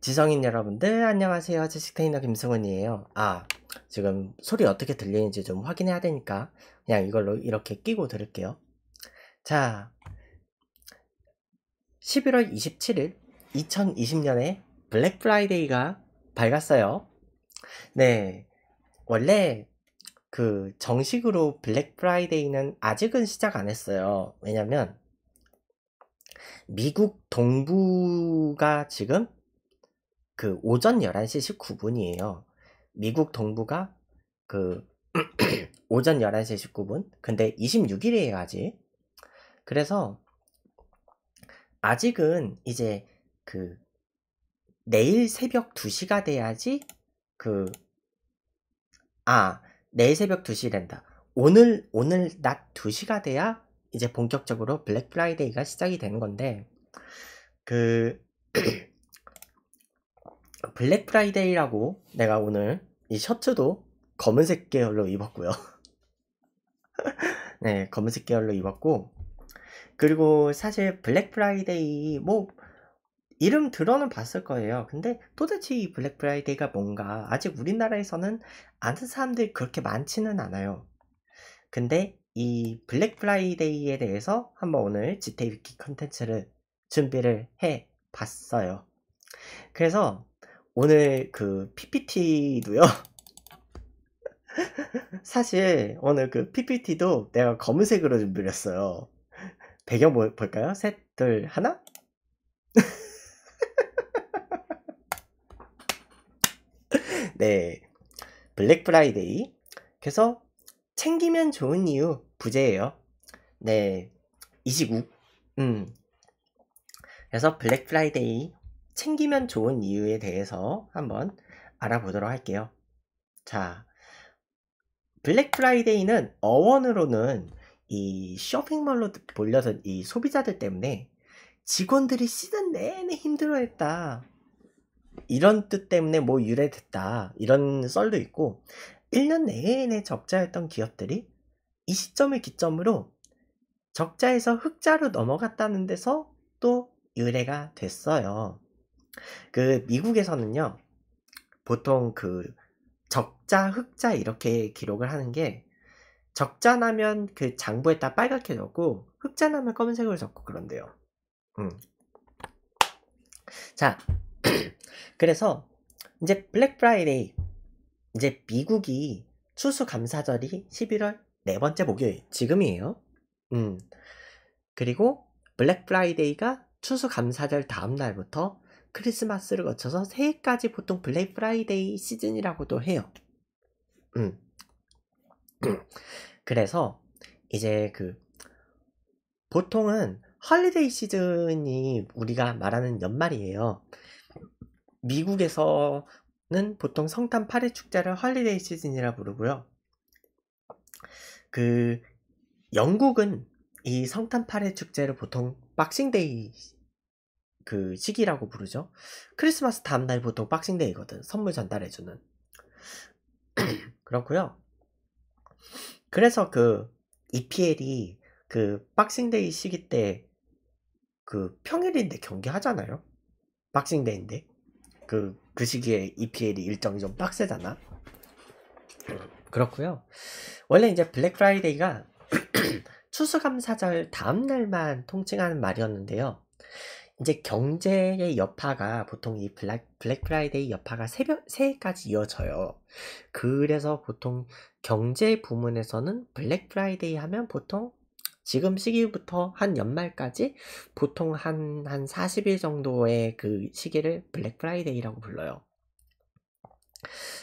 지성인 여러분들 안녕하세요 지식테이너 김승훈이에요 아 지금 소리 어떻게 들리는지 좀 확인해야 되니까 그냥 이걸로 이렇게 끼고 들을게요 자 11월 27일 2020년에 블랙 프라이데이가 밝았어요 네 원래 그 정식으로 블랙 프라이데이는 아직은 시작 안 했어요 왜냐면 미국 동부가 지금 그 오전 11시 19분이에요. 미국 동부가 그 오전 11시 19분. 근데 26일이에요, 아직. 그래서 아직은 이제 그 내일 새벽 2시가 돼야지 그 아, 내일 새벽 2시 된다. 오늘 오늘 낮 2시가 돼야 이제 본격적으로 블랙 프라이데이가 시작이 되는 건데 그 블랙 프라이데이라고 내가 오늘 이 셔츠도 검은색 계열로 입었고요. 네, 검은색 계열로 입었고 그리고 사실 블랙 프라이데이 뭐 이름 들어는 봤을 거예요. 근데 도대체 이 블랙 프라이데이가 뭔가 아직 우리나라에서는 아는 사람들이 그렇게 많지는 않아요. 근데 이 블랙 프라이데이에 대해서 한번 오늘 지테위키 컨텐츠를 준비를 해 봤어요. 그래서 오늘 그 PPT도요. 사실 오늘 그 PPT도 내가 검은색으로 준비를 했어요. 배경 뭐, 볼까요? 셋, 둘, 하나? 네. 블랙 프라이데이. 그래서 챙기면 좋은 이유 부재예요. 네. 29. 음. 그래서 블랙 프라이데이 챙기면 좋은 이유에 대해서 한번 알아보도록 할게요. 자, 블랙 프라이데이는 어원으로는 이 쇼핑몰로 몰려든이 소비자들 때문에 직원들이 시즌 내내 힘들어했다. 이런 뜻 때문에 뭐 유래됐다. 이런 썰도 있고, 1년 내내 적자였던 기업들이 이 시점을 기점으로 적자에서 흑자로 넘어갔다는 데서 또 유래가 됐어요. 그 미국에서는요 보통 그 적자 흑자 이렇게 기록을 하는 게 적자 나면 그 장부에다 빨갛게 적고 흑자 나면 검은색으로 적고 그런데요. 음. 자 그래서 이제 블랙 프라이데이 이제 미국이 추수감사절이 11월 네 번째 목요일 지금이에요. 음. 그리고 블랙 프라이데이가 추수감사절 다음 날부터 크리스마스를 거쳐서 새해까지 보통 블랙 프라이데이 시즌이라고도 해요. 음. 그래서 이제 그 보통은 헐리데이 시즌이 우리가 말하는 연말이에요. 미국에서는 보통 성탄 8회 축제를 헐리데이 시즌이라 부르고요. 그 영국은 이 성탄 8회 축제를 보통 박싱데이 그 시기라고 부르죠. 크리스마스 다음날 보통 박싱데이거든. 선물 전달해주는. 그렇고요 그래서 그 EPL이 그 박싱데이 시기 때 그 평일인데 경기하잖아요. 박싱데이인데. 그, 그 시기에 EPL이 일정이 좀 빡세잖아. 그렇고요 원래 이제 블랙 프라이데이가 추수감사절 다음날만 통칭하는 말이었는데요. 이제 경제의 여파가 보통 이 블랙, 블랙 프라이데이 여파가 새벽, 새해까지 이어져요. 그래서 보통 경제 부문에서는 블랙 프라이데이 하면 보통 지금 시기부터 한 연말까지 보통 한, 한 40일 정도의 그 시기를 블랙 프라이데이라고 불러요.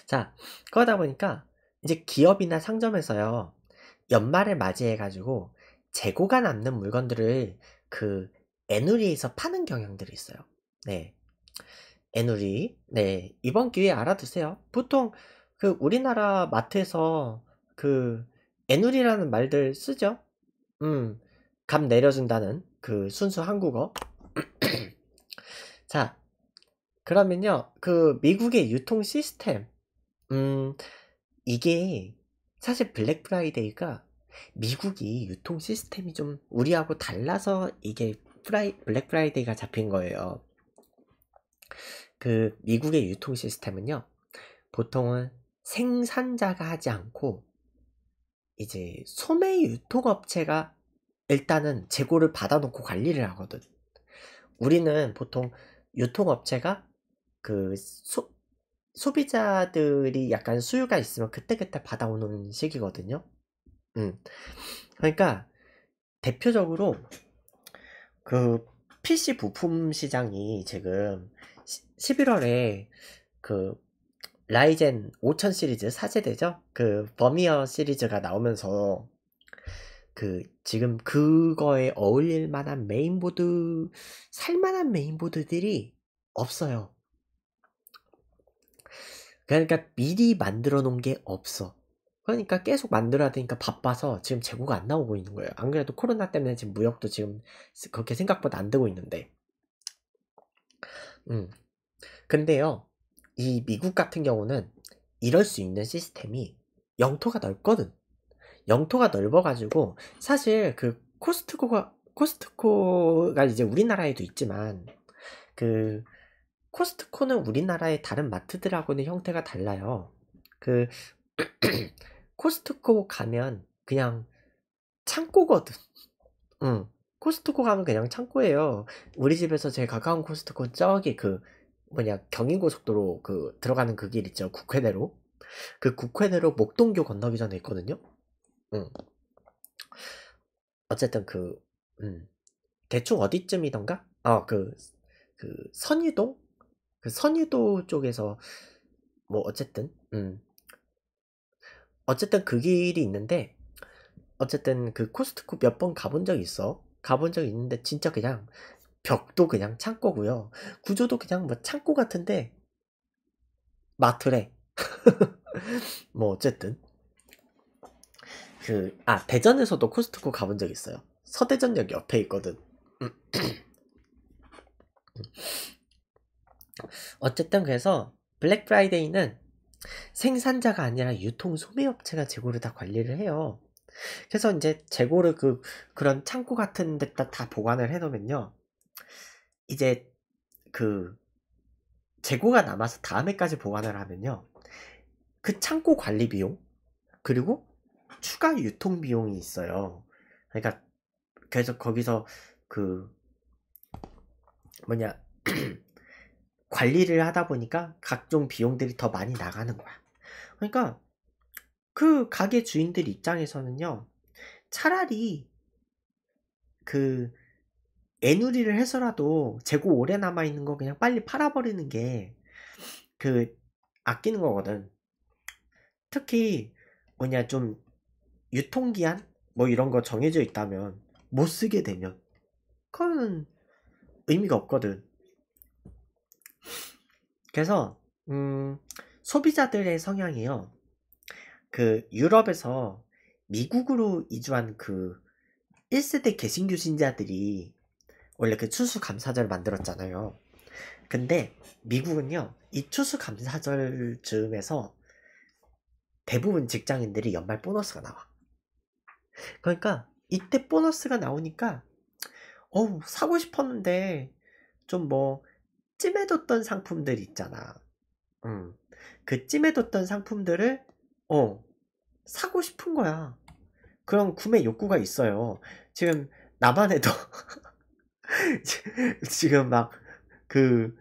자, 그러다 보니까 이제 기업이나 상점에서요, 연말을 맞이해가지고 재고가 남는 물건들을 그 애누리에서 파는 경향들이 있어요. 네. 애누리. 네. 이번 기회에 알아두세요. 보통 그 우리나라 마트에서 그 애누리라는 말들 쓰죠? 음. 감 내려준다는 그 순수 한국어. 자. 그러면요. 그 미국의 유통 시스템. 음. 이게 사실 블랙 프라이데이가 미국이 유통 시스템이 좀 우리하고 달라서 이게 프라이, 블랙 프라이데이가 잡힌 거예요. 그 미국의 유통 시스템은요. 보통은 생산자가 하지 않고 이제 소매 유통업체가 일단은 재고를 받아놓고 관리를 하거든. 우리는 보통 유통업체가 그 소, 소비자들이 약간 수요가 있으면 그때그때 받아오는 식이거든요. 음. 그러니까 대표적으로 그 PC 부품 시장이 지금 11월에 그 라이젠 5000 시리즈 사제되죠그 버미어 시리즈가 나오면서 그 지금 그거에 어울릴 만한 메인보드 살 만한 메인보드들이 없어요. 그러니까 미리 만들어 놓은 게 없어. 그러니까 계속 만들어야 되니까 바빠서 지금 재고가 안 나오고 있는 거예요. 안 그래도 코로나 때문에 지금 무역도 지금 그렇게 생각보다 안 되고 있는데. 음. 근데요, 이 미국 같은 경우는 이럴 수 있는 시스템이 영토가 넓거든. 영토가 넓어가지고 사실 그 코스트코가 코스트코가 이제 우리나라에도 있지만 그 코스트코는 우리나라의 다른 마트들하고는 형태가 달라요. 그 코스트코 가면 그냥 창고거든. 응. 코스트코 가면 그냥 창고예요. 우리 집에서 제일 가까운 코스트코 저기 그 뭐냐 경인고속도로 그 들어가는 그 길 있죠 국회대로 그 국회대로 목동교 건너기 전에 있거든요. 응. 어쨌든 그 음, 대충 어디쯤이던가? 어, 그, 그, 선유동? 그 선유도 쪽에서, 뭐, 어쨌든, 음, 어쨌든 그 길이 있는데 어쨌든 그 코스트코 몇 번 가본 적 있어 가본 적 있는데 진짜 그냥 벽도 그냥 창고고요 구조도 그냥 뭐 창고 같은데 마트래 뭐 어쨌든 그 아 대전에서도 코스트코 가본 적 있어요 서대전역 옆에 있거든 어쨌든 그래서 블랙 프라이데이는 생산자가 아니라 유통 소매업체가 재고를 다 관리를 해요. 그래서 이제 재고를 그 그런 창고 같은 데다 다 보관을 해놓으면요. 이제 그 재고가 남아서 다음에까지 보관을 하면요. 그 창고 관리 비용 그리고 추가 유통 비용이 있어요. 그러니까 그래서 거기서 그 뭐냐 관리를 하다 보니까 각종 비용들이 더 많이 나가는 거야. 그러니까 그 가게 주인들 입장에서는요, 차라리 그 애누리를 해서라도 재고 오래 남아있는 거 그냥 빨리 팔아버리는 게 그 아끼는 거거든. 특히 뭐냐 좀 유통기한 뭐 이런 거 정해져 있다면 못 쓰게 되면 그거 의미가 없거든. 그래서 음, 소비자들의 성향이요. 그 유럽에서 미국으로 이주한 그 1세대 개신교 신자들이 원래 그 추수감사절 만들었잖아요. 근데 미국은요, 이 추수감사절 즈음에서 대부분 직장인들이 연말 보너스가 나와. 그러니까 이때 보너스가 나오니까 어우 사고 싶었는데 좀뭐 찜해뒀던 상품들 있잖아. 음. 그 찜해뒀던 상품들을 어 사고 싶은 거야. 그런 구매 욕구가 있어요. 지금 나만 해도 지금 막 그막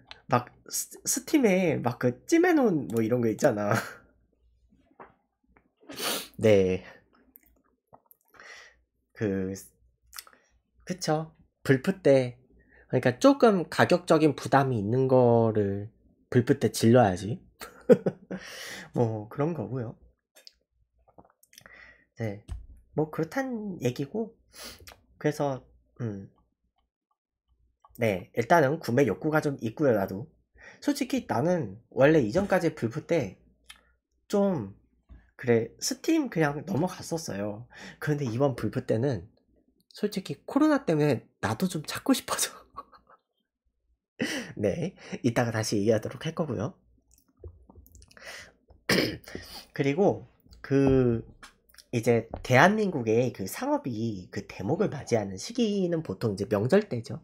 그, 스팀에 막 그 찜해놓은 뭐 이런 거 있잖아. 네. 그 그쵸. 불프 때 그러니까 조금 가격적인 부담이 있는 거를 불빛 때 질러야지. 뭐 그런 거고요. 네, 뭐 그렇단 얘기고 그래서 음, 네 일단은 구매 욕구가 좀 있고요 나도 솔직히 나는 원래 이전까지 불프 때 좀 그래 스팀 그냥 넘어갔었어요. 그런데 이번 불프 때는 솔직히 코로나 때문에 나도 좀 찾고 싶어서 네, 이따가 다시 얘기하도록 할 거고요. 그리고 그 이제 대한민국의 그 상업이 그 대목을 맞이하는 시기는 보통 이제 명절 때죠.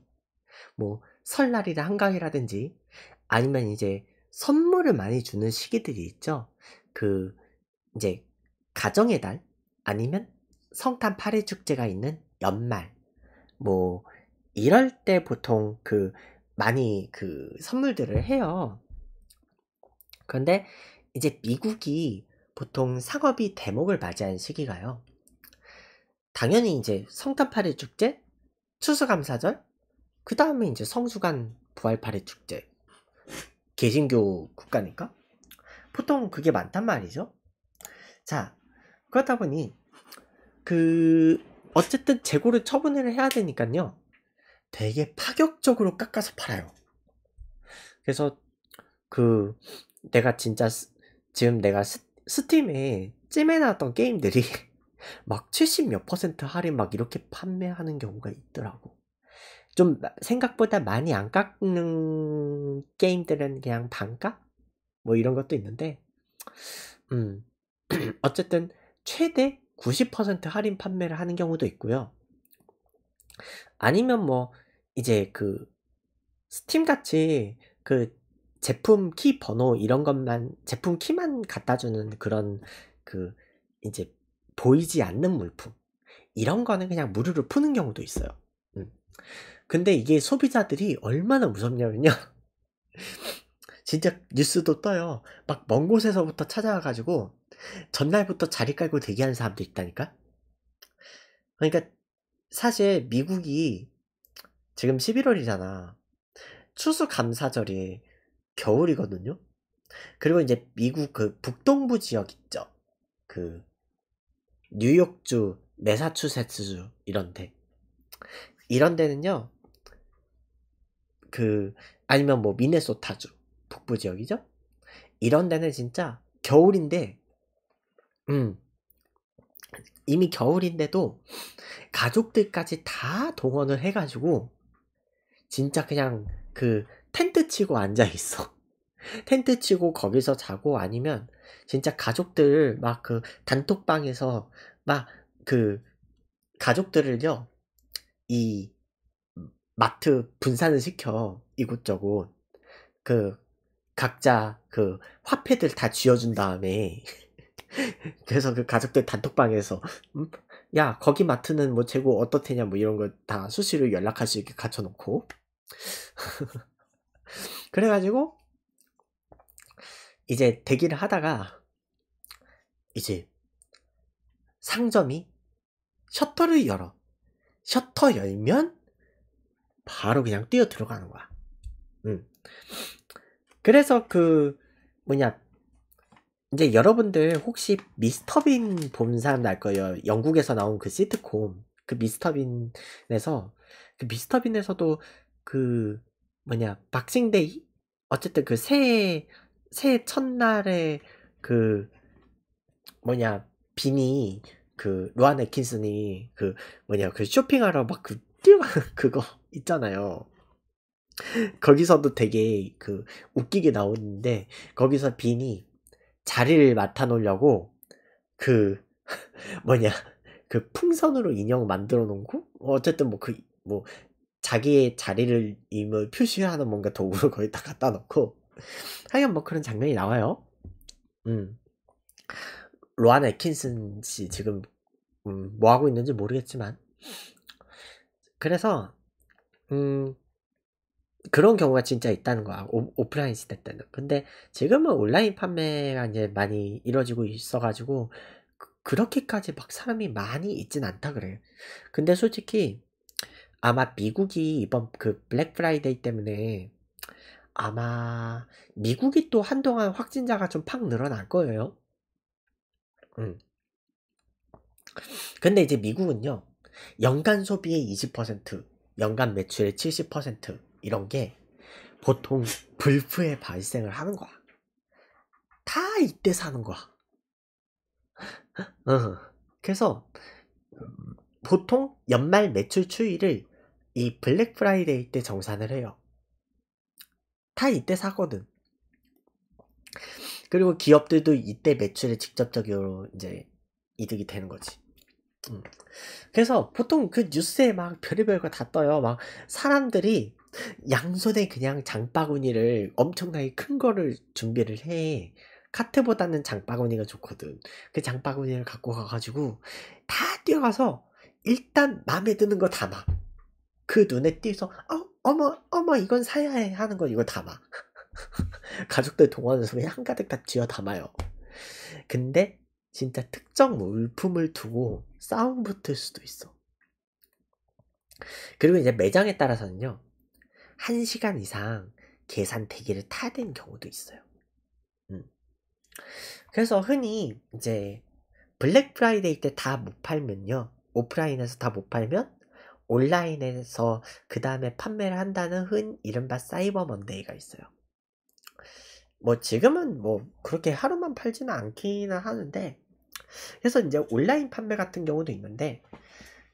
뭐 설날이라 한강이라든지 아니면 이제 선물을 많이 주는 시기들이 있죠. 그 이제 가정의 달 아니면 성탄 8일 축제가 있는 연말 뭐 이럴 때 보통 그 많이 그 선물들을 해요. 그런데 이제 미국이 보통 상업이 대목을 맞이한 시기가요. 당연히 이제 성탄파리 축제, 추수감사절, 그 다음에 이제 성수간 부활파리 축제, 개신교 국가니까 보통 그게 많단 말이죠. 자, 그렇다 보니 그 어쨌든 재고를 처분을 해야 되니까요. 되게 파격적으로 깎아서 팔아요. 그래서 그 내가 진짜 지금 내가 스, 스팀에 찜해놨던 게임들이 막 70몇 퍼센트 할인 막 이렇게 판매하는 경우가 있더라고. 좀 생각보다 많이 안 깎는 게임들은 그냥 반가뭐 이런 것도 있는데, 음, 어쨌든 최대 90% 할인 판매를 하는 경우도 있고요. 아니면 뭐 이제 그 스팀 같이 그 제품 키 번호 이런 것만 제품 키만 갖다 주는 그런 그 이제 보이지 않는 물품 이런 거는 그냥 무료로 푸는 경우도 있어요. 음. 근데 이게 소비자들이 얼마나 무섭냐면요. 진짜 뉴스도 떠요. 막 먼 곳에서부터 찾아와가지고 전날부터 자리 깔고 대기하는 사람도 있다니까? 그러니까 사실 미국이 지금 11월이잖아. 추수감사절이 겨울이거든요. 그리고 이제 미국 그 북동부 지역 있죠. 그 뉴욕주, 메사추세츠주 이런 데. 이런 데는요. 그 아니면 뭐 미네소타주 북부 지역이죠. 이런 데는 진짜 겨울인데 음. 이미 겨울인데도 가족들까지 다 동원을 해가지고 진짜 그냥 그 텐트 치고 앉아 있어. 텐트 치고 거기서 자고 아니면 진짜 가족들 막 그 단톡방에서 막 그 가족들을요 이 마트 분산을 시켜 이곳저곳 그 각자 그 화폐들 다 쥐어준 다음에 그래서 그 가족들 단톡방에서 음? 야 거기 마트는 뭐 재고 어떻대냐 뭐 이런 거 다 수시로 연락할 수 있게 갖춰놓고 그래가지고 이제 대기를 하다가 이제 상점이 셔터를 열어 셔터 열면 바로 그냥 뛰어 들어가는 거야 음. 그래서 그 뭐냐 이제 여러분들 혹시 미스터빈 본 사람 알 거예요 영국에서 나온 그 시트콤 그 미스터빈에서 그 미스터빈에서도 그 뭐냐 박싱데이 어쨌든 그 새해 새해 첫날에 그 뭐냐 빈이 그 로안 의킨슨이그 뭐냐 그 쇼핑하러 막그 그거 있잖아요. 거기서도 되게 그 웃기게 나오는데 거기서 빈이 자리를 맡아놓으려고 그 뭐냐 그 풍선으로 인형 만들어 놓고 어쨌든 뭐 그뭐 그, 뭐 자기의 자리를 임을 표시하는 뭔가 도구를 거의 다 갖다 놓고 하여간 뭐 그런 장면이 나와요. 음. 로안 에킨슨 씨 지금 음, 뭐 하고 있는지 모르겠지만 그래서 음 그런 경우가 진짜 있다는 거야 오, 오프라인 시대 때는 근데 지금은 온라인 판매가 이제 많이 이루어지고 있어가지고 그, 그렇게까지 막 사람이 많이 있진 않다 그래요 근데 솔직히 아마 미국이 이번 그 블랙 프라이데이 때문에 아마 미국이 또 한동안 확진자가 좀 팍 늘어날 거예요. 음. 근데 이제 미국은요. 연간 소비의 20%, 연간 매출의 70% 이런 게 보통 불프에 발생을 하는 거야. 다 이때 사는 거야. 어. 그래서 보통 연말 매출 추이를 이 블랙 프라이데이 때 정산을 해요. 다 이때 사거든. 그리고 기업들도 이때 매출에 직접적으로 이제 이득이 되는 거지. 음. 그래서 보통 그 뉴스에 막 별의별 거 다 떠요. 막 사람들이 양손에 그냥 장바구니를 엄청나게 큰 거를 준비를 해. 카트보다는 장바구니가 좋거든. 그 장바구니를 갖고 가가지고 다 뛰어가서 일단 마음에 드는 거 담아. 그 눈에 띄서 어 어, 어머 어머 이건 사야 해 하는 걸 이걸 담아 가족들 동화하는 소리 한가득 다 쥐어 담아요 근데 진짜 특정 물품을 두고 싸움 붙을 수도 있어 그리고 이제 매장에 따라서는요 1시간 이상 계산 대기를 타야 되는 경우도 있어요 음. 그래서 흔히 이제 블랙 프라이데이 때 다 못 팔면요 오프라인에서 다 못 팔면 온라인에서 그 다음에 판매를 한다는 흔 이른바 사이버 먼데이가 있어요. 뭐 지금은 뭐 그렇게 하루만 팔지는 않기는 하는데 그래서 이제 온라인 판매 같은 경우도 있는데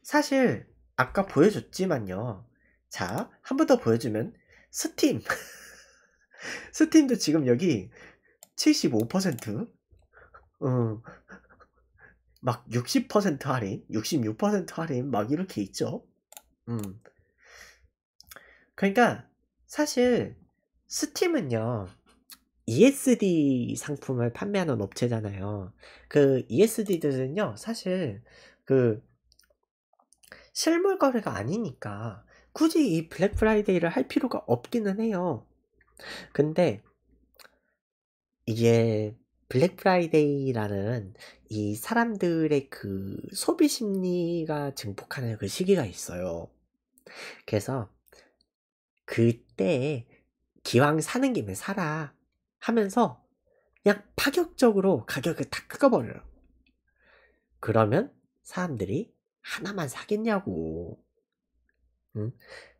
사실 아까 보여줬지만요. 자, 한 번 더 보여주면 스팀. 스팀도 지금 여기 75%, 음, 막60% 할인, 66% 할인 막 이렇게 있죠. 음. 그러니까 사실 스팀은요. ESD 상품을 판매하는 업체잖아요. 그 ESD들은요, 사실 그 실물 거래가 아니니까 굳이 이 블랙 프라이데이를 할 필요가 없기는 해요. 근데 이게 블랙 프라이데이라는 이 사람들의 그 소비 심리가 증폭하는 그 시기가 있어요. 그래서 그때 기왕 사는 김에 사라 하면서 그냥 파격적으로 가격을 다 끄어버려요. 그러면 사람들이 하나만 사겠냐고. 응?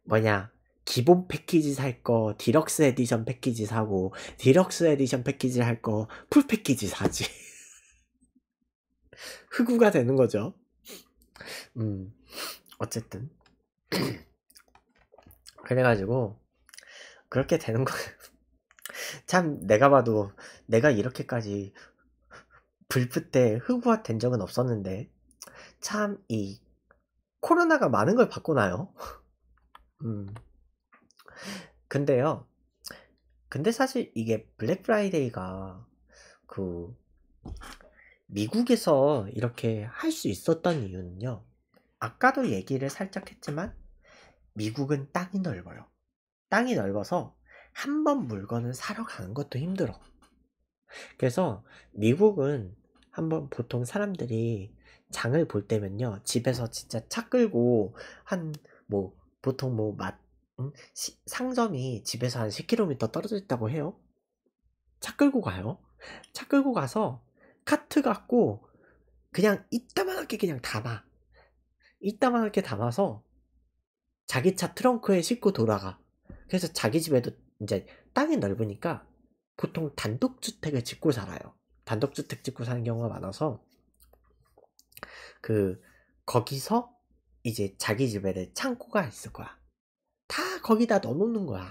뭐냐. 기본 패키지 살 거, 디럭스 에디션 패키지 사고, 디럭스 에디션 패키지 할 거, 풀 패키지 사지. 흑우가 되는 거죠. 음, 어쨌든. 그래가지고 그렇게 되는 거예참 내가 봐도 내가 이렇게까지 불프 때 흑우화 된 적은 없었는데 참 이 코로나가 많은 걸 바꾸나요? 음. 근데요. 근데 사실 이게 블랙 프라이데이가 그 미국에서 이렇게 할 수 있었던 이유는요. 아까도 얘기를 살짝 했지만 미국은 땅이 넓어요. 땅이 넓어서 한 번 물건을 사러 가는 것도 힘들어. 그래서 미국은 한번 보통 사람들이 장을 볼 때면요. 집에서 진짜 차 끌고 한 뭐 보통 뭐맛 음? 상점이 집에서 한 10km 떨어져 있다고 해요. 차 끌고 가요. 차 끌고 가서 카트 갖고 그냥 이따만하게 그냥 담아. 이따만하게 담아서 자기 차 트렁크에 싣고 돌아가. 그래서 자기 집에도 이제 땅이 넓으니까 보통 단독주택을 짓고 살아요. 단독주택 짓고 사는 경우가 많아서 그 거기서 이제 자기 집에 창고가 있을 거야. 다 거기다 넣어놓는 거야.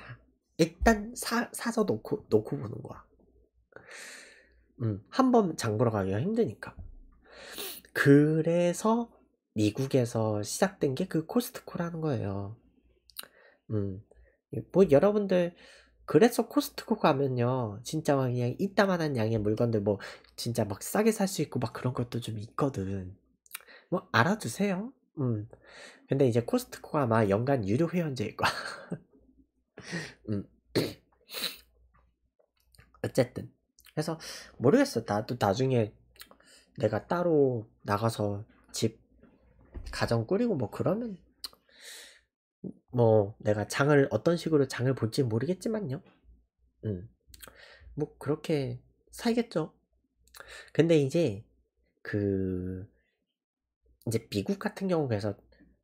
일단 사, 사서 놓고, 놓고 보는 거야. 음, 한 번 장보러 가기가 힘드니까. 그래서 미국에서 시작된 게 그 코스트코라는 거예요. 음, 뭐 여러분들 그래서 코스트코 가면요 진짜 막 그냥 이따만한 양의 물건들 뭐 진짜 막 싸게 살 수 있고 막 그런 것도 좀 있거든 뭐 알아두세요 음 근데 이제 코스트코가 아마 연간 유료 회원제일 거야 음 어쨌든 그래서 모르겠어 나도 나중에 내가 따로 나가서 집 가정 꾸리고 뭐 그러면 뭐 내가 장을 어떤 식으로 장을 볼지 모르겠지만요. 음. 뭐 그렇게 살겠죠. 근데 이제 그 이제 미국 같은 경우 그래서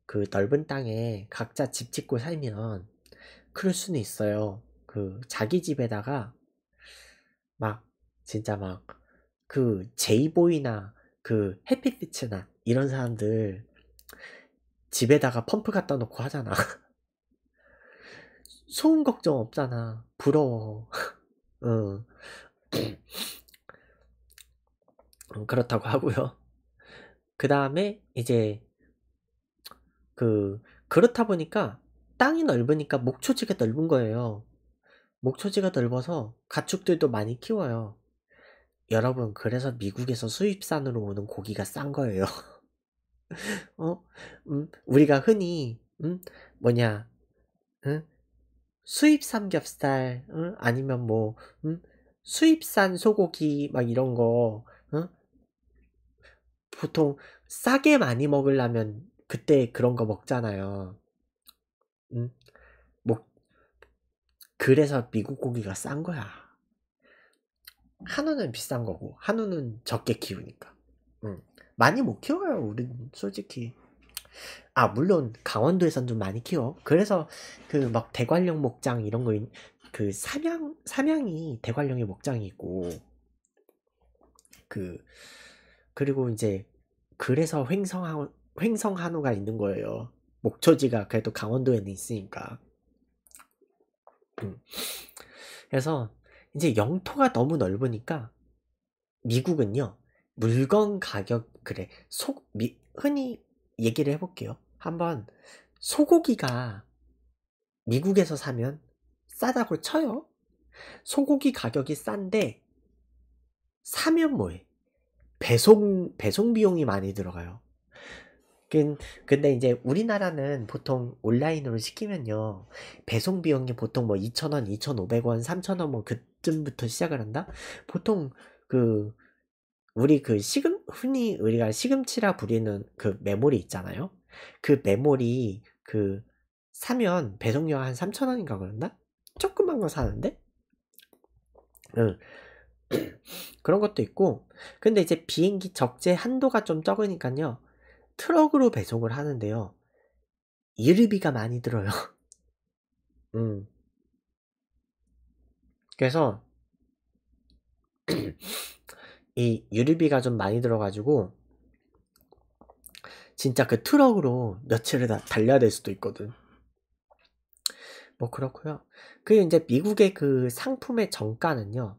그 넓은 땅에 각자 집 짓고 살면 그럴 수는 있어요. 그 자기 집에다가 막 진짜 막 그 제이보이나 그 해피피츠나 이런 사람들 집에다가 펌프 갖다 놓고 하잖아. 소음 걱정 없잖아. 부러워. 응. 그렇다고 하고요. 그 다음에 이제 그 그렇다 보니까 땅이 넓으니까 목초지가 넓은 거예요. 목초지가 넓어서 가축들도 많이 키워요. 여러분 그래서 미국에서 수입산으로 오는 고기가 싼 거예요. 어? 음, 우리가 흔히 음, 뭐냐 음? 수입 삼겹살 음? 어? 아니면 뭐 음? 수입산 소고기 막 이런 거 음? 보통 싸게 많이 먹으려면 그때 그런 거 먹잖아요. 음? 뭐 그래서 미국 고기가 싼 거야. 한우는 비싼 거고 한우는 적게 키우니까. 많이 못 키워요 우린 솔직히 아 물론 강원도에선 좀 많이 키워 그래서 그 막 대관령 목장 이런 거그 삼양 삼양이 대관령의 목장이 고그 그리고 이제 그래서 횡성한 횡성한우가 있는 거예요 목초지가 그래도 강원도에는 있으니까 음. 그래서 이제 영토가 너무 넓으니까 미국은요 물건 가격 그래 속 미, 흔히 얘기를 해볼게요. 한번 소고기가 미국에서 사면 싸다고 쳐요. 소고기 가격이 싼데 사면 뭐해? 배송 배송 비용이 많이 들어가요. 근데 이제 우리나라는 보통 온라인으로 시키면요. 배송 비용이 보통 뭐 2,000원, 2,500원, 3,000원 뭐 그쯤부터 시작을 한다? 보통 그 우리 그 시금 흔히 우리가 시금치라 부리는 그 메모리 있잖아요. 그 메모리 그 사면 배송료 한 3천 원인가 그런다. 조그만 거 사는데, 응. 그런 것도 있고, 근데 이제 비행기 적재 한도가 좀 적으니까요. 트럭으로 배송을 하는데요. 이르비가 많이 들어요. 음. 그래서 이 유류비가 좀 많이 들어가지고 진짜 그 트럭으로 며칠을 다 달려야 될 수도 있거든. 뭐 그렇고요. 그리 이제 미국의 그 상품의 정가는요.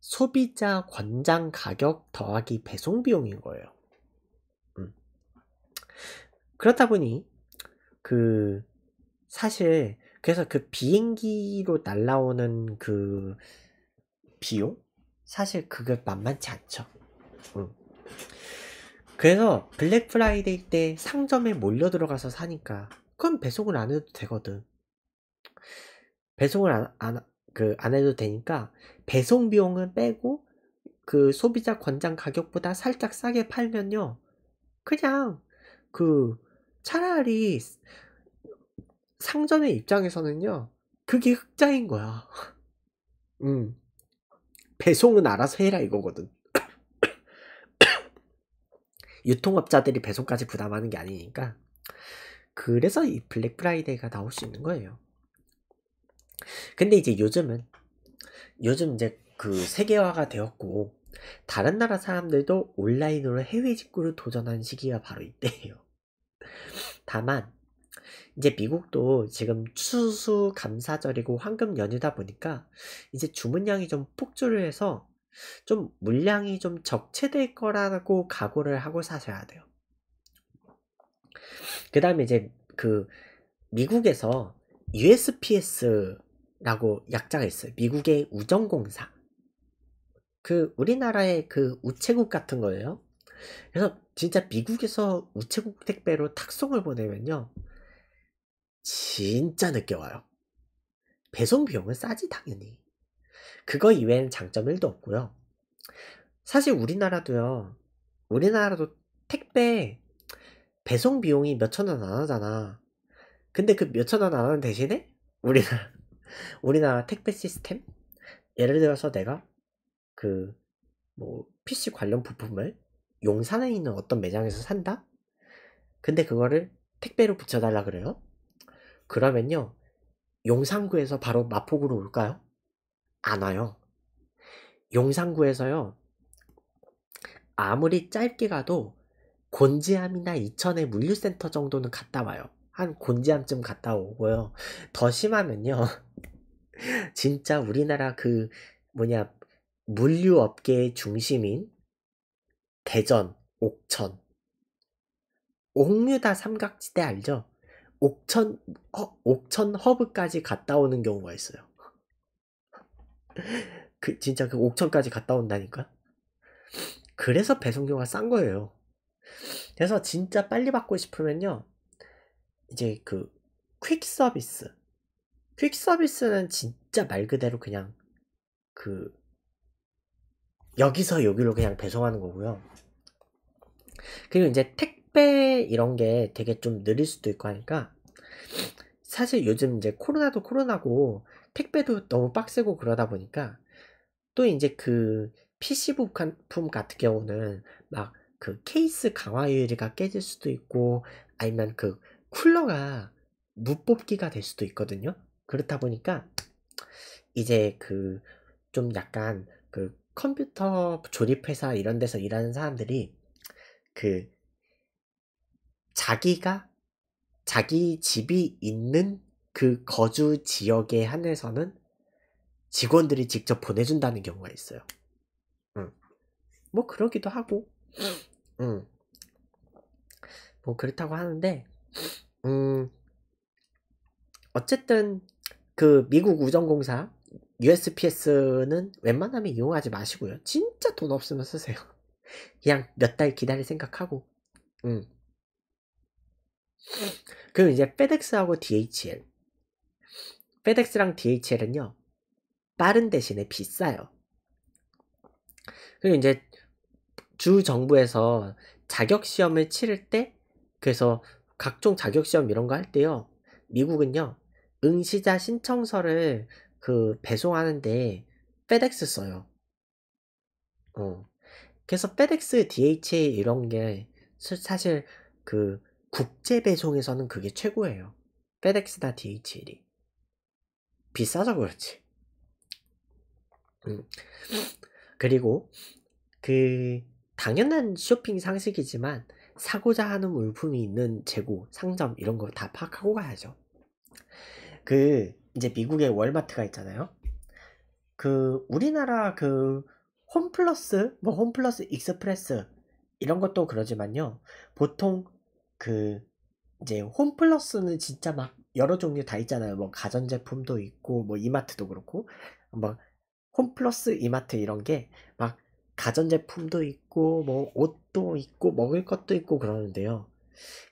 소비자 권장 가격 더하기 배송 비용인 거예요. 음. 그렇다 보니 그 사실 그래서 그 비행기로 날라오는 그 비용 사실 그게 만만치 않죠. 음. 그래서 블랙 프라이데이 때 상점에 몰려 들어가서 사니까 그럼 배송을 안 해도 되거든. 배송을 안, 안, 그, 안 해도 되니까 배송 비용은 빼고 그 소비자 권장 가격보다 살짝 싸게 팔면요. 그냥 그 차라리 상점의 입장에서는요. 그게 흑자인 거야. 음. 배송은 알아서 해라 이거거든. 유통업자들이 배송까지 부담하는 게 아니니까. 그래서 이 블랙 프라이데이가 나올 수 있는 거예요. 근데 이제 요즘은 요즘 이제 그 세계화가 되었고 다른 나라 사람들도 온라인으로 해외 직구를 도전하는 시기가 바로 이때예요. 다만 이제 미국도 지금 추수 감사절이고 황금 연휴다 보니까 이제 주문량이 좀 폭주를 해서 좀 물량이 좀 적체될 거라고 각오를 하고 사셔야 돼요. 그 다음에 이제 그 미국에서 USPS라고 약자가 있어요. 미국의 우정공사. 그 우리나라의 그 우체국 같은 거예요. 그래서 진짜 미국에서 우체국 택배로 탁송을 보내면요. 진짜 늦게 와요. 배송 비용은 싸지 당연히. 그거 이외엔 장점 1도 없고요. 사실 우리나라도요. 우리나라도 택배 배송 비용이 몇천 원 안 하잖아. 근데 그 몇천 원 안 하는 대신에 우리나라 우리나라 택배 시스템 예를 들어서 내가 그 뭐 PC 관련 부품을 용산에 있는 어떤 매장에서 산다? 근데 그거를 택배로 붙여달라 그래요? 그러면요. 용산구에서 바로 마포구로 올까요? 안 와요. 용산구에서요. 아무리 짧게 가도 곤지암이나 이천의 물류센터 정도는 갔다 와요. 한 곤지암쯤 갔다 오고요. 더 심하면요. 진짜 우리나라 그 뭐냐 물류업계의 중심인 대전, 옥천, 옥류다 삼각지대 알죠? 옥천 허, 어, 옥천 허브까지 갔다 오는 경우가 있어요. 그 진짜 그 옥천까지 갔다 온다니까. 그래서 배송료가 싼 거예요. 그래서 진짜 빨리 받고 싶으면요. 이제 그퀵 서비스. 퀵 서비스는 진짜 말 그대로 그냥 그 여기서 여기로 그냥 배송하는 거고요. 그리고 이제 택 택배 이런 게 되게 좀 느릴 수도 있고 하니까 사실 요즘 이제 코로나도 코로나고 택배도 너무 빡세고 그러다 보니까 또 이제 그 PC 부품 같은 경우는 막 그 케이스 강화 유리가 깨질 수도 있고 아니면 그 쿨러가 무뽑기가 될 수도 있거든요. 그렇다 보니까 이제 그 좀 약간 그 컴퓨터 조립회사 이런 데서 일하는 사람들이 그 자기가 자기 집이 있는 그 거주 지역에 한해서는 직원들이 직접 보내준다는 경우가 있어요. 응. 뭐 그러기도 하고, 응. 뭐 그렇다고 하는데, 음, 어쨌든 그 미국 우정공사 USPS는 웬만하면 이용하지 마시고요. 진짜 돈 없으면 쓰세요. 그냥 몇 달 기다릴 생각하고, 응. 그럼 이제 f e d e x 하고 DHL. f e d e x 랑 DHL은요. 빠른 대신에 비싸요. 그리고 이제 주 정부에서 자격 시험을 치를 때 그래서 각종 자격 시험 이런 거 할 때요. 미국은요. 응시자 신청서를 그 배송하는데 FedEx 써요. 어. 그래서 FedEx, DHL 이런 게 사실 그 국제 배송에서는 그게 최고예요. 페덱스나 DHL이. 비싸서 그렇지. 음. 그리고 그 당연한 쇼핑 상식이지만 사고자 하는 물품이 있는 재고, 상점 이런 거 다 파악하고 가야죠. 그 이제 미국의 월마트가 있잖아요. 그 우리나라 그 홈플러스, 뭐 홈플러스 익스프레스 이런 것도 그러지만요. 보통 그 이제 홈플러스는 진짜 막 여러 종류 다 있잖아요. 뭐 가전제품도 있고 뭐 이마트도 그렇고 뭐 홈플러스 이마트 이런 게 막 가전제품도 있고 뭐 옷도 있고 먹을 것도 있고 그러는데요.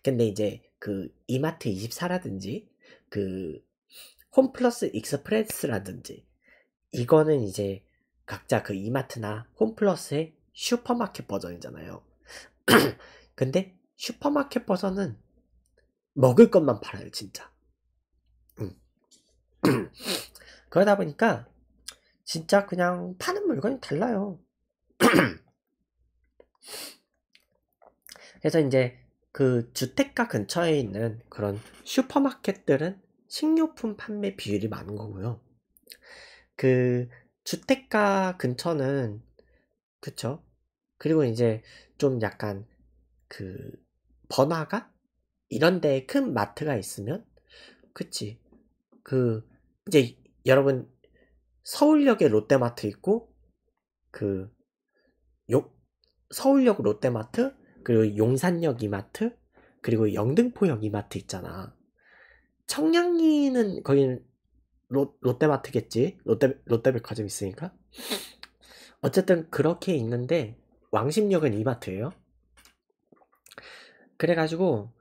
근데 이제 그 이마트 24라든지 그 홈플러스 익스프레스라든지 이거는 이제 각자 그 이마트나 홈플러스의 슈퍼마켓 버전이잖아요. 근데 슈퍼마켓 버전은 먹을 것만 팔아요, 진짜. 음. 그러다 보니까 진짜 그냥 파는 물건이 달라요. 그래서 이제 그 주택가 근처에 있는 그런 슈퍼마켓들은 식료품 판매 비율이 많은 거고요. 그 주택가 근처는 그쵸? 그리고 이제 좀 약간 그 번화가 이런 데큰 마트가 있으면 그치 그 이제 여러분 서울역에 롯데마트 있고 그 요, 서울역 롯데마트 그리고 용산역 이마트 그리고 영등포역 이마트 있잖아 청량리는 거긴 롯, 롯데마트겠지 롯데, 롯데백화점 있으니까 어쨌든 그렇게 있는데 왕십역은 이마트예요 그래가지고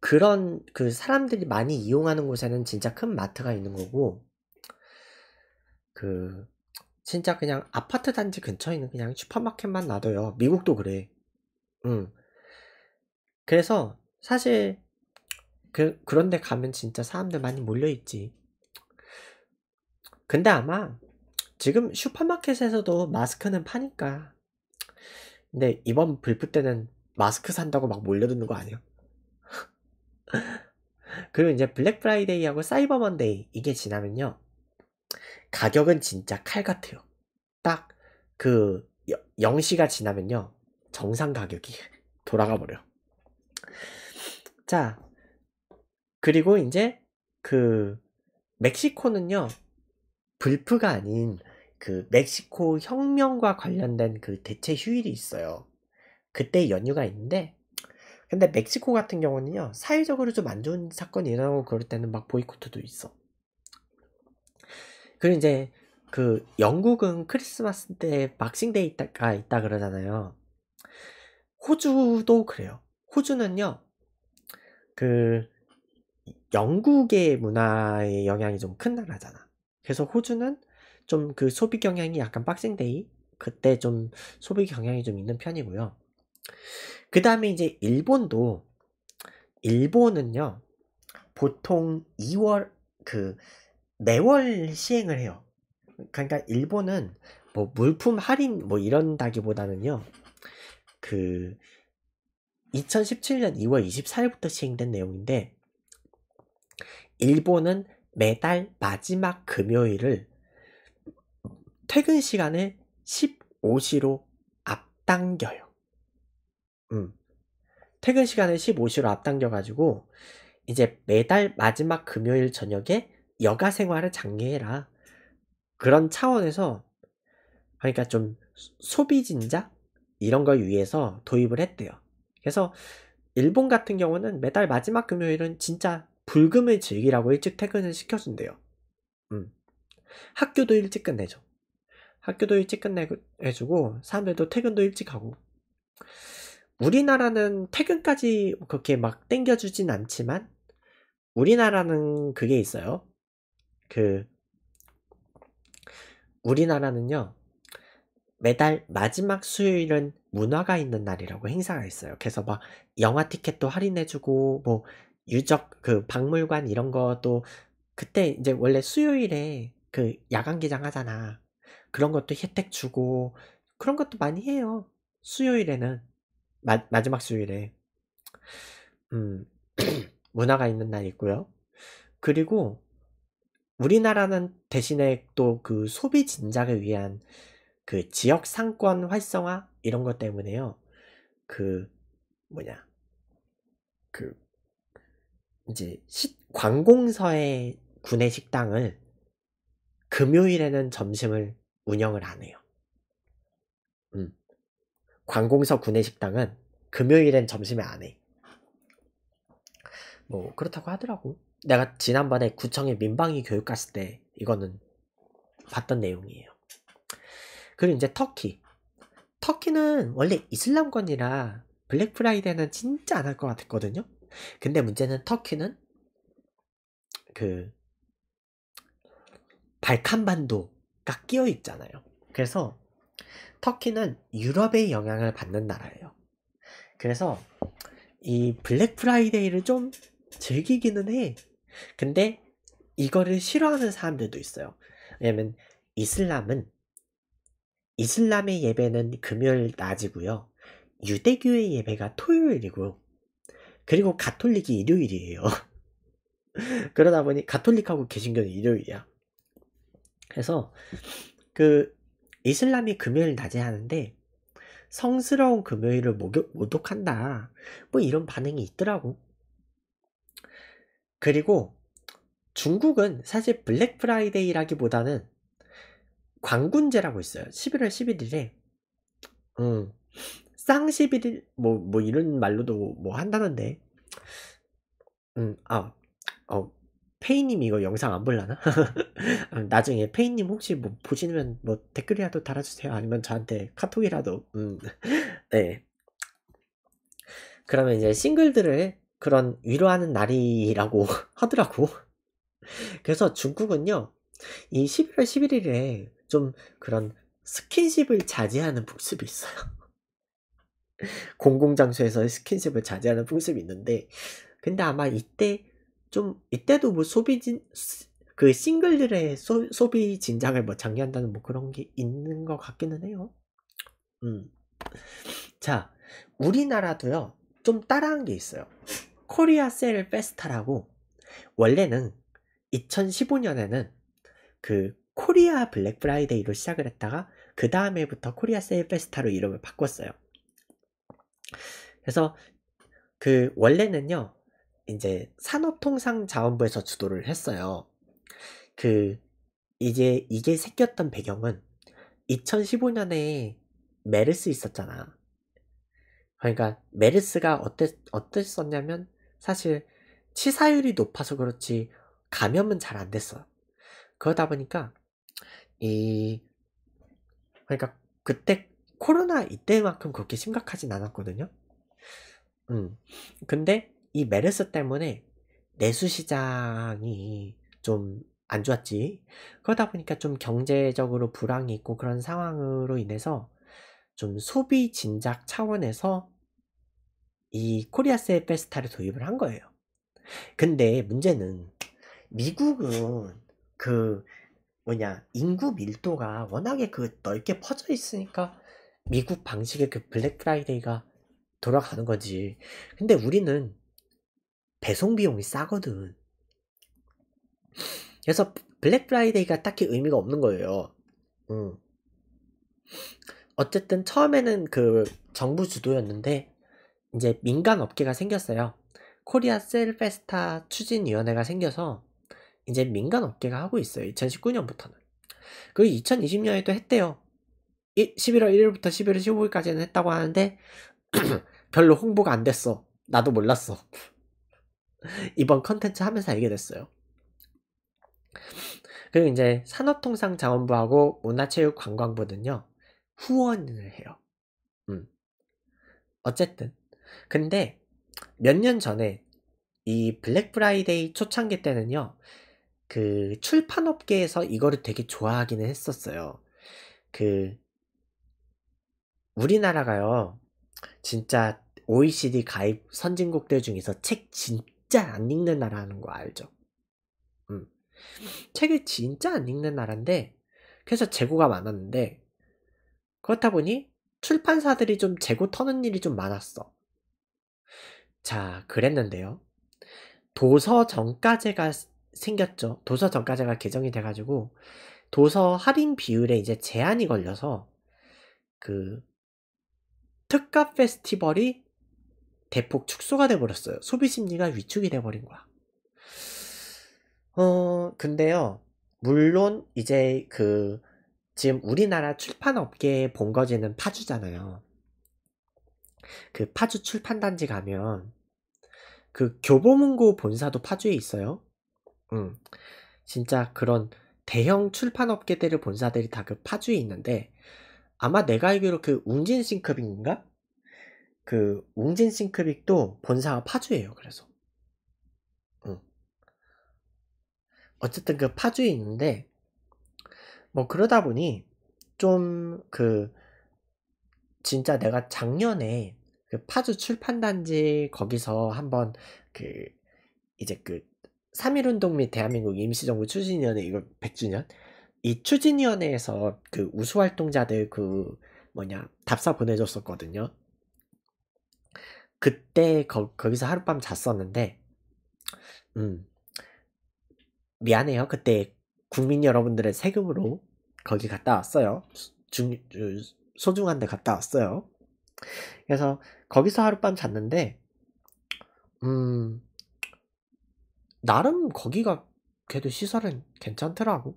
그런 그 사람들이 많이 이용하는 곳에는 진짜 큰 마트가 있는 거고 그 진짜 그냥 아파트 단지 근처에 있는 그냥 슈퍼마켓만 놔둬요. 미국도 그래. 응. 그래서 사실 그 그런데 가면 진짜 사람들 많이 몰려 있지. 근데 아마 지금 슈퍼마켓에서도 마스크는 파니까. 근데 이번 불프 때는 마스크 산다고 막 몰려드는 거 아니에요? 그리고 이제 블랙 프라이데이하고 사이버 먼데이 이게 지나면요. 가격은 진짜 칼 같아요. 딱 그 0시가 지나면요. 정상 가격이 돌아가 버려. 자. 그리고 이제 그 멕시코는요. 불프가 아닌 그 멕시코 혁명과 관련된 그 대체 휴일이 있어요. 그때 연휴가 있는데 근데 멕시코 같은 경우는요 사회적으로 좀 안 좋은 사건이 일어나고 그럴 때는 막 보이콧도 있어 그리고 이제 그 영국은 크리스마스 때 박싱데이 있다가 있다 그러잖아요 호주도 그래요 호주는요 그 영국의 문화의 영향이 좀 큰 나라잖아 그래서 호주는 좀 그 소비 경향이 약간 박싱데이 그때 좀 소비 경향이 좀 있는 편이고요 그 다음에 이제 일본도 일본은요 보통 2월 그 매월 시행을 해요. 그러니까 일본은 뭐 물품 할인 뭐 이런다기보다는요. 그 2017년 2월 24일부터 시행된 내용인데 일본은 매달 마지막 금요일을 퇴근 시간을 15시로 앞당겨요. 음. 퇴근 시간을 15시로 앞당겨 가지고 이제 매달 마지막 금요일 저녁에 여가 생활을 장려해라. 그런 차원에서 그러니까 좀 소비 진작 이런 걸 위해서 도입을 했대요. 그래서 일본 같은 경우는 매달 마지막 금요일은 진짜 불금을 즐기라고 일찍 퇴근을 시켜준대요. 음. 학교도 일찍 끝내죠. 학교도 일찍 끝내주고 사람들도 퇴근도 일찍 하고 우리나라는 퇴근까지 그렇게 막 땡겨주진 않지만 우리나라는 그게 있어요. 그 우리나라는요. 매달 마지막 수요일은 문화가 있는 날이라고 행사가 있어요. 그래서 막 영화 티켓도 할인해주고 뭐 유적 그 박물관 이런 것도 그때 이제 원래 수요일에 그 야간 기장 하잖아. 그런 것도 혜택 주고 그런 것도 많이 해요. 수요일에는 마, 마지막 수요일에 음, 문화가 있는 날이 있고요. 그리고 우리나라는 대신에 또 그 소비 진작을 위한 그 지역 상권 활성화 이런 것 때문에요. 그 뭐냐 그 이제 시, 관공서의 구내 식당을 금요일에는 점심을 운영을 안 해요. 음. 관공서 구내식당은 금요일엔 점심에 안 해. 뭐 그렇다고 하더라고. 내가 지난번에 구청에 민방위 교육 갔을 때 이거는 봤던 내용이에요. 그리고 이제 터키. 터키는 원래 이슬람권이라 블랙 프라이데이는 진짜 안 할 것 같았거든요. 근데 문제는 터키는 그 발칸반도가 끼어 있잖아요. 그래서 터키는 유럽의 영향을 받는 나라예요. 그래서 이 블랙 프라이데이를 좀 즐기기는 해. 근데 이거를 싫어하는 사람들도 있어요. 왜냐면 이슬람은 이슬람의 예배는 금요일 낮이고요. 유대교의 예배가 토요일이고 그리고 가톨릭이 일요일이에요. 그러다 보니 가톨릭하고 개신교는 일요일이야. 그래서 그 이슬람이 금요일 낮에 하는데 성스러운 금요일을 모독한다. 뭐 이런 반응이 있더라고. 그리고 중국은 사실 블랙 프라이데이라기보다는 광군제라고 있어요. 11월 11일에 음, 쌍 11일 뭐, 뭐 이런 말로도 뭐 한다는데 음, 아, 어, 페이님 이거 영상 안 볼라나? 음, 나중에 페이님 혹시 뭐 보시면 뭐 댓글이라도 달아주세요. 아니면 저한테 카톡이라도. 음. 네. 그러면 이제 싱글들을 그런 위로하는 날이라고 하더라고. 그래서 중국은요, 이 11월 11일에 좀 그런 스킨십을 자제하는 복습이 있어요. 공공장소에서 스킨십을 자제하는 복습이 있는데, 근데 아마 이때 좀 이때도 뭐 소비진 그 싱글들의 소, 소비 진작을 뭐 장려한다는 뭐 그런 게 있는 것 같기는 해요. 음. 자, 우리나라도요. 좀 따라한 게 있어요. 코리아 셀 페스타라고 원래는 2015년에는 그 코리아 블랙 프라이데이로 시작을 했다가 그 다음에부터 코리아 셀 페스타로 이름을 바꿨어요. 그래서 그 원래는요 이제 산업통상자원부에서 주도를 했어요. 그 이제 이게 생겼던 배경은 2015년에 메르스 있었잖아. 그러니까 메르스가 어땠 어땠었냐면 사실 치사율이 높아서 그렇지 감염은 잘 안 됐어. 그러다 보니까 이 그러니까 그때 코로나 이때만큼 그렇게 심각하진 않았거든요. 음. 근데 이 메르스 때문에 내수 시장이 좀 안 좋았지. 그러다 보니까 좀 경제적으로 불황이 있고 그런 상황으로 인해서 좀 소비 진작 차원에서 이 코리아세 페스타를 도입을 한 거예요. 근데 문제는 미국은 그 뭐냐 인구 밀도가 워낙에 그 넓게 퍼져 있으니까 미국 방식의 그 블랙 프라이데이가 돌아가는 거지. 근데 우리는 배송 비용이 싸거든. 그래서 블랙 프라이데이가 딱히 의미가 없는 거예요. 음. 어쨌든 처음에는 그 정부 주도였는데 이제 민간 업계가 생겼어요. 코리아 셀 페스타 추진위원회가 생겨서 이제 민간 업계가 하고 있어요. 2019년부터는. 그리고 2020년에도 했대요. 11월 1일부터 11월 15일까지는 했다고 하는데 별로 홍보가 안 됐어. 나도 몰랐어. 이번 컨텐츠 하면서 알게 됐어요. 그리고 이제 산업통상자원부하고 문화체육관광부는요, 후원을 해요. 음. 어쨌든. 근데 몇 년 전에 이 블랙 프라이데이 초창기 때는요, 그 출판업계에서 이거를 되게 좋아하기는 했었어요. 그, 우리나라가요, 진짜 OECD 가입 선진국들 중에서 책 진, 진짜 안읽는나라는거 알죠? 음. 책을 진짜 안 읽는 나라인데 그래서 재고가 많았는데 그렇다 보니 출판사들이 좀 재고 터는 일이 좀 많았어. 자, 그랬는데요. 도서 정가제가 생겼죠. 도서 정가제가 개정이 돼가지고 도서 할인 비율에 이제 제한이 걸려서 그 특가 페스티벌이 대폭 축소가 돼버렸어요. 소비 심리가 위축이 돼버린 거야. 어, 근데요. 물론 이제 그 지금 우리나라 출판업계에 본거지는 파주잖아요. 그 파주 출판단지 가면 그 교보문고 본사도 파주에 있어요. 음, 진짜 그런 대형 출판업계들의 본사들이 다 그 파주에 있는데 아마 내가 알기로 그 웅진싱크빙인가? 그 웅진 싱크빅도 본사가 파주예요. 그래서 응. 어쨌든 그 파주에 있는데 뭐 그러다 보니 좀 그 진짜 내가 작년에 그 파주 출판단지 거기서 한번 그 이제 그 3.1운동 및 대한민국 임시정부 추진위원회 이거 100주년 이 추진위원회에서 그 우수활동자들 그 뭐냐 답사 보내줬었거든요. 그때 거, 거기서 하룻밤 잤었는데 음 미안해요 그때 국민 여러분들의 세금으로 거기 갔다 왔어요 중, 소중한 데 갔다 왔어요 그래서 거기서 하룻밤 잤는데 음 나름 거기가 그래도 시설은 괜찮더라고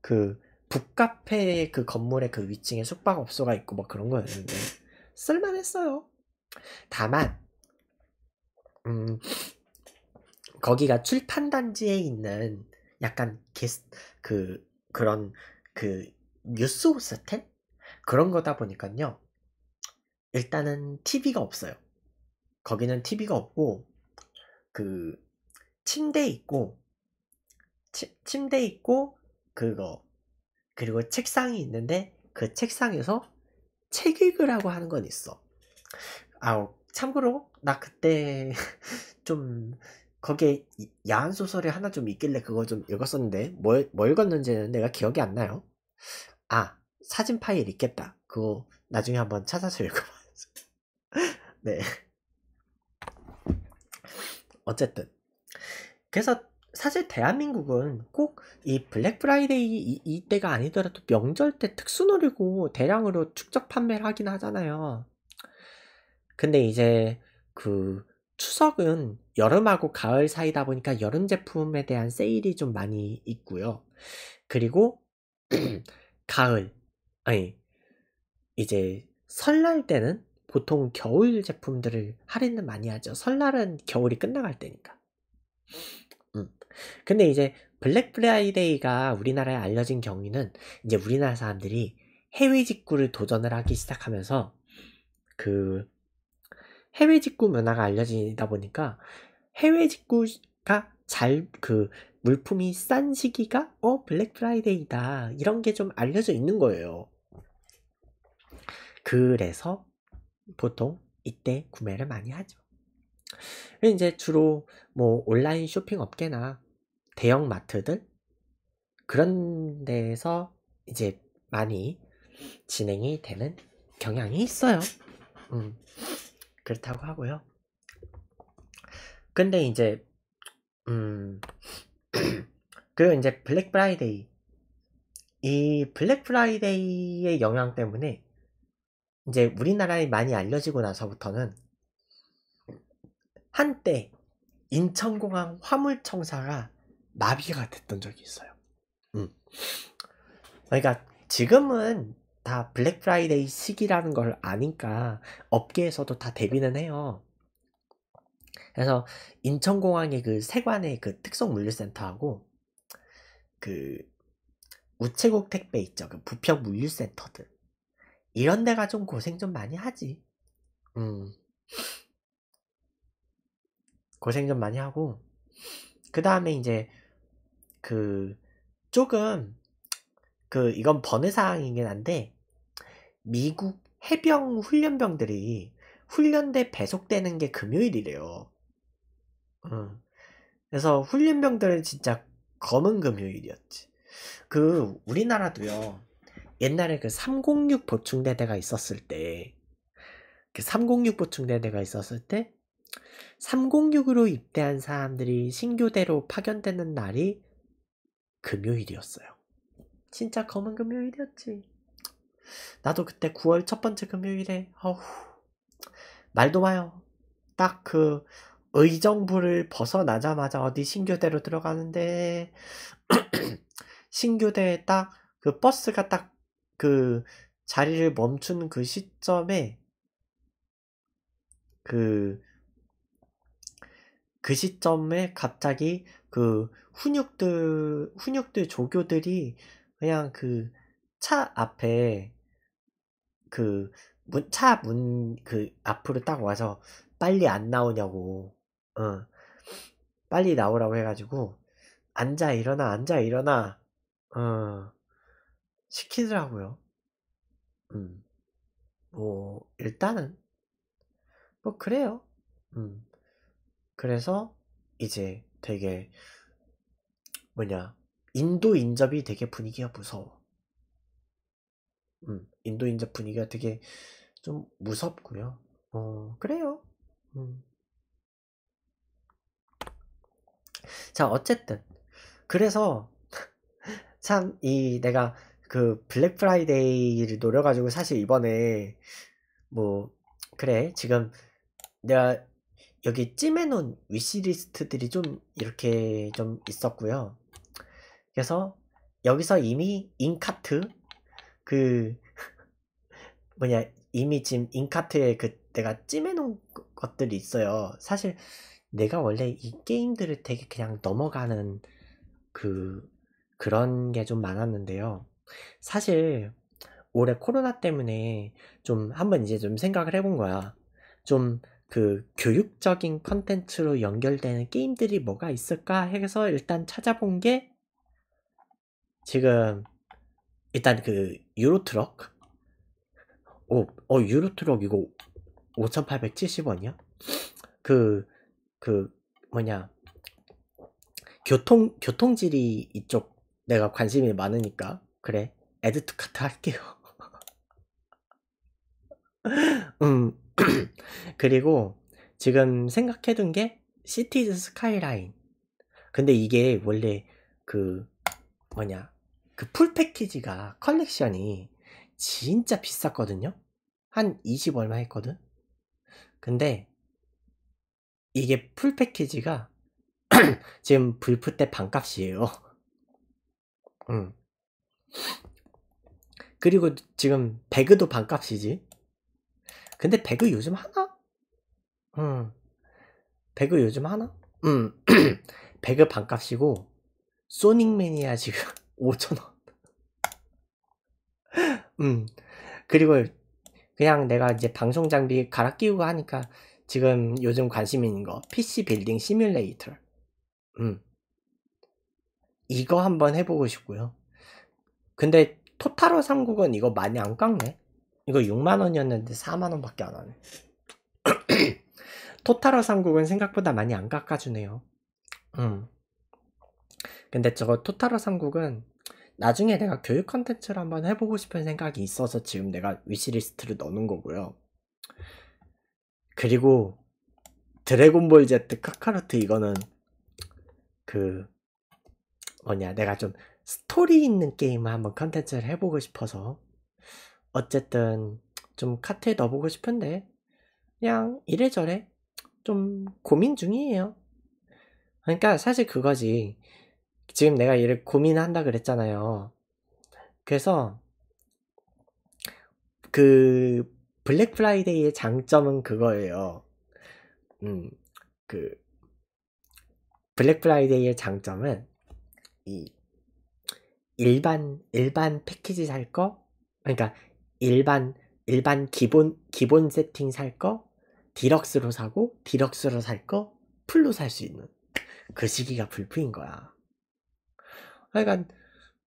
그 북카페 그 건물의 그 위층에 숙박업소가 있고 뭐 그런 거였는데 쓸만했어요 다만 음, 거기가 출판단지에 있는 약간 게스, 그 그런 그 뉴스 호스텐 그런 거다 보니까요. 일단은 TV가 없어요. 거기는 TV가 없고 그 침대 있고 치, 침대 있고 그거 그리고 책상이 있는데 그 책상에서 책 읽으라고 하는 건 있어. 아 참고로 나 그때 좀 거기에 야한 소설이 하나 좀 있길래 그거 좀 읽었었는데 뭘, 뭘 읽었는지는 내가 기억이 안 나요 아 사진 파일 있겠다 그거 나중에 한번 찾아서 읽어봐야죠 네 어쨌든 그래서 사실 대한민국은 꼭 이 블랙 프라이데이 이, 이때가 아니더라도 명절 때 특수 놀이고 대량으로 축적 판매를 하긴 하잖아요 근데 이제 그 추석은 여름하고 가을 사이다 보니까 여름 제품에 대한 세일이 좀 많이 있고요. 그리고 가을 아니 이제 설날 때는 보통 겨울 제품들을 할인을 많이 하죠. 설날은 겨울이 끝나갈 때니까. 음. 근데 이제 블랙 프라이데이가 우리나라에 알려진 경위는 이제 우리나라 사람들이 해외 직구를 도전을 하기 시작하면서 그 해외 직구 문화가 알려지다 보니까 해외 직구가 잘 그 물품이 싼 시기가 어 블랙 프라이데이다 이런 게 좀 알려져 있는 거예요. 그래서 보통 이때 구매를 많이 하죠. 이제 주로 뭐 온라인 쇼핑 업계나 대형 마트들 그런 데에서 이제 많이 진행이 되는 경향이 있어요. 음. 그렇다고 하고요. 근데 이제 음 그리고 이제 블랙 프라이데이 이 블랙 프라이데이의 영향 때문에 이제 우리나라에 많이 알려지고 나서부터는 한때 인천공항 화물청사가 마비가 됐던 적이 있어요. 음. 그러니까 지금은 다 블랙 프라이데이 시기라는 걸 아니까 업계에서도 다 대비는 해요. 그래서 인천공항의 그 세관의 그 특성 물류센터하고 그 우체국 택배 있죠. 그 부평 물류센터들. 이런 데가 좀 고생 좀 많이 하지. 음. 고생 좀 많이 하고. 그 다음에 이제 그 조금 그 이건 번외 사항이긴 한데 미국 해병 훈련병들이 훈련대 배속되는 게 금요일이래요. 응. 그래서 훈련병들은 진짜 검은 금요일이었지. 그 우리나라도요. 옛날에 그 306 보충대대가 있었을 때, 그 306 보충대대가 있었을 때, 306으로 입대한 사람들이 신교대로 파견되는 날이 금요일이었어요. 진짜 검은 금요일이었지. 나도 그때 9월 첫 번째 금요일에 어후 말도 마요. 딱 그 의정부를 벗어나자마자 어디 신교대로 들어가는데 신교대에 딱 그 버스가 딱 그 자리를 멈춘 그 시점에 그그 그 시점에 갑자기 그 훈육들 훈육들 조교들이 그냥 그 차 앞에 그 문 차문그 그 앞으로 딱 와서 빨리 안 나오냐고 어 빨리 나오라고 해가지고 앉아 일어나 앉아 일어나 어 시키더라고요 음뭐 일단은 뭐 그래요 음 그래서 이제 되게 뭐냐 인도 인접이 되게 분위기가 무서워. 음, 인도 인접 분위기가 되게 좀 무섭고요. 어, 그래요. 음. 자, 어쨌든. 그래서, 참, 이, 내가 그 블랙 프라이데이를 노려가지고 사실 이번에, 뭐, 그래, 지금 내가 여기 찜해놓은 위시리스트들이 좀 이렇게 좀 있었고요. 그래서 여기서 이미 인카트 그 뭐냐 이미 지금 인카트에 그 내가 찜해놓은 것들이 있어요. 사실 내가 원래 이 게임들을 되게 그냥 넘어가는 그 그런 게 좀 많았는데요. 사실 올해 코로나 때문에 좀 한번 이제 좀 생각을 해본 거야. 좀 그 교육적인 컨텐츠로 연결되는 게임들이 뭐가 있을까 해서 일단 찾아본 게 지금 일단 그 유로트럭 오, 어 유로트럭 이거 5,870원이야? 그, 그, 뭐냐. 교통, 교통질이 이쪽 내가 관심이 많으니까. 그래. 에드투카트 할게요. 음. 그리고 지금 생각해둔 게 시티즈 스카이라인. 근데 이게 원래 그 뭐냐 그 풀 패키지가 컬렉션이 진짜 비쌌거든요 한 20 얼마 했거든 근데 이게 풀 패키지가 지금 불프 때 반값이에요 음. 그리고 지금 배그도 반값이지 근데 배그 요즘 하나? 음. 배그 요즘 하나? 음. 배그 반값이고 소닉매니아 지금 5천원 음 그리고 그냥 내가 이제 방송 장비 갈아 끼우고 하니까 지금 요즘 관심 있는 거 PC 빌딩 시뮬레이터 음 이거 한번 해보고 싶고요 근데 토탈로 3국은 이거 많이 안 깎네 이거 6만원이었는데 4만원 밖에 안 하네 토탈로 3국은 생각보다 많이 안 깎아주네요 음 근데 저거 토탈러 3국은 나중에 내가 교육 컨텐츠를 한번 해보고 싶은 생각이 있어서 지금 내가 위시리스트를 넣는 거고요. 그리고 드래곤볼 Z 카카로트 이거는 그 뭐냐 내가 좀 스토리 있는 게임을 한번 컨텐츠를 해보고 싶어서 어쨌든 좀 카트에 넣어보고 싶은데 그냥 이래저래 좀 고민 중이에요. 그러니까 사실 그거지 지금 내가 얘를 고민한다 그랬잖아요. 그래서 그 블랙 프라이데이의 장점은 그거예요. 음, 그 블랙 프라이데이의 장점은 이 일반 일반 패키지 살 거, 그러니까 일반 일반 기본 기본 세팅 살 거, 디럭스로 사고 디럭스로 살 거, 풀로 살 수 있는 그 시기가 불프인 거야. 하여간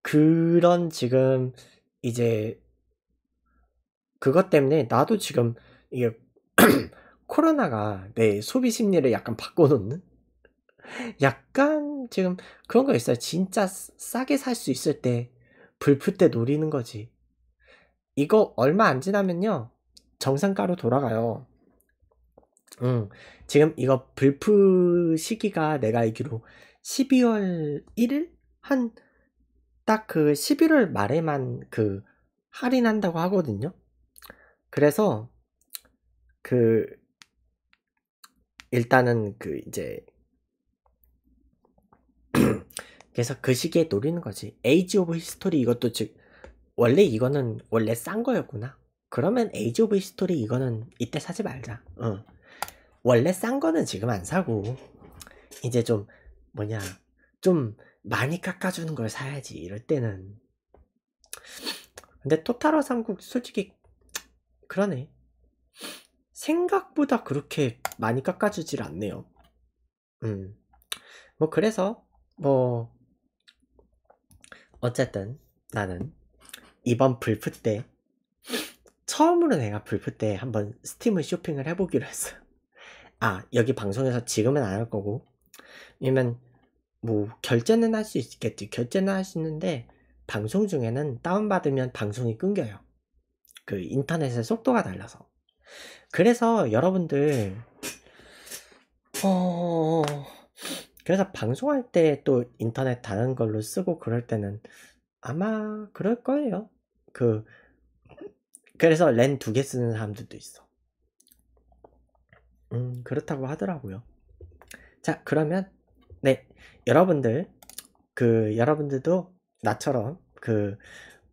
그런 지금 이제 그것 때문에 나도 지금 이게 코로나가 내 소비 심리를 약간 바꿔놓는 약간 지금 그런 거 있어요. 진짜 싸게 살 수 있을 때 불프 때 노리는 거지. 이거 얼마 안 지나면요 정상가로 돌아가요. 응. 지금 이거 불프 시기가 내가 알기로 12월 1일 한딱그 11월 말에만 그 할인한다고 하거든요. 그래서 그 일단은 그 이제 그래서 그 시기에 노리는 거지. 에이지 오브 히스토리 이것도 즉 원래 이거는 원래 싼 거였구나. 그러면 에이지 오브 히스토리 이거는 이때 사지 말자. 어. 원래 싼 거는 지금 안 사고 이제 좀 뭐냐 좀 많이 깎아주는 걸 사야지 이럴 때는 근데 토탈화 삼국 솔직히 그러네 생각보다 그렇게 많이 깎아주질 않네요 음뭐 그래서 뭐 어쨌든 나는 이번 불프 때 처음으로 내가 불프 때 한번 스팀을 쇼핑을 해보기로 했어아 여기 방송에서 지금은 안 할 거고 왜냐면 뭐 결제는 할 수 있겠지 결제는 하시는데 방송 중에는 다운받으면 방송이 끊겨요 그 인터넷의 속도가 달라서 그래서 여러분들 어 그래서 방송할 때 또 인터넷 다른 걸로 쓰고 그럴 때는 아마 그럴 거예요 그 그래서 렌두개 쓰는 사람들도 있어 음 그렇다고 하더라고요 자 그러면 네 여러분들 그 여러분들도 나처럼 그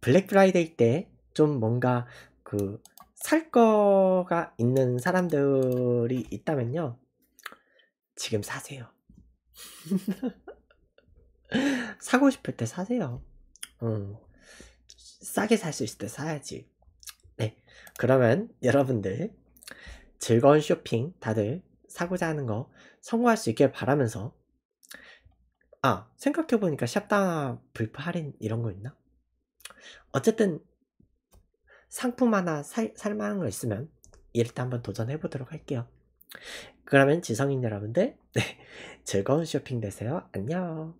블랙 프라이데이 때 좀 뭔가 그 살 거가 있는 사람들이 있다면요 지금 사세요 사고 싶을 때 사세요 음, 싸게 살 수 있을 때 사야지 네 그러면 여러분들 즐거운 쇼핑 다들 사고자 하는 거 성공할 수 있길 바라면서 아 생각해보니까 샵다 불프 할인 이런 거 있나? 어쨌든 상품 하나 살, 살만한 거 있으면 일단 한번 도전해보도록 할게요. 그러면 지성인 여러분들 네, 즐거운 쇼핑 되세요. 안녕.